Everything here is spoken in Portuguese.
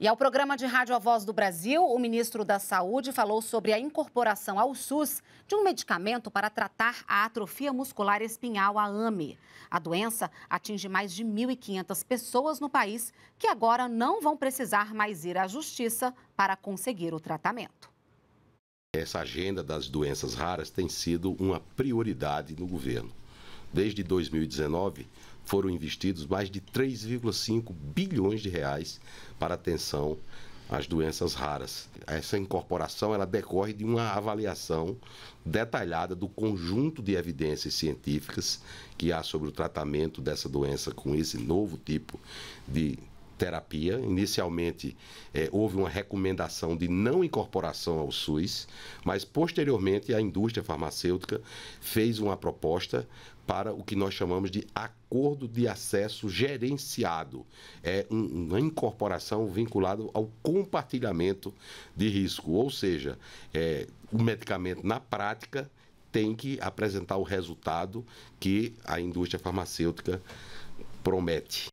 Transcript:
E ao programa de rádio A Voz do Brasil, o ministro da Saúde falou sobre a incorporação ao SUS de um medicamento para tratar a atrofia muscular espinhal, a AME. A doença atinge mais de 1.500 pessoas no país que agora não vão precisar mais ir à justiça para conseguir o tratamento. Essa agenda das doenças raras tem sido uma prioridade no governo. Desde 2019, foram investidos mais de 3,5 bilhões de reais para atenção às doenças raras. Essa incorporação ela decorre de uma avaliação detalhada do conjunto de evidências científicas que há sobre o tratamento dessa doença com esse novo tipo de terapia. Inicialmente é, houve uma recomendação de não incorporação ao SUS, mas posteriormente a indústria farmacêutica fez uma proposta para o que nós chamamos de acordo de acesso gerenciado. É uma incorporação vinculada ao compartilhamento de risco, ou seja, é, o medicamento na prática tem que apresentar o resultado que a indústria farmacêutica promete.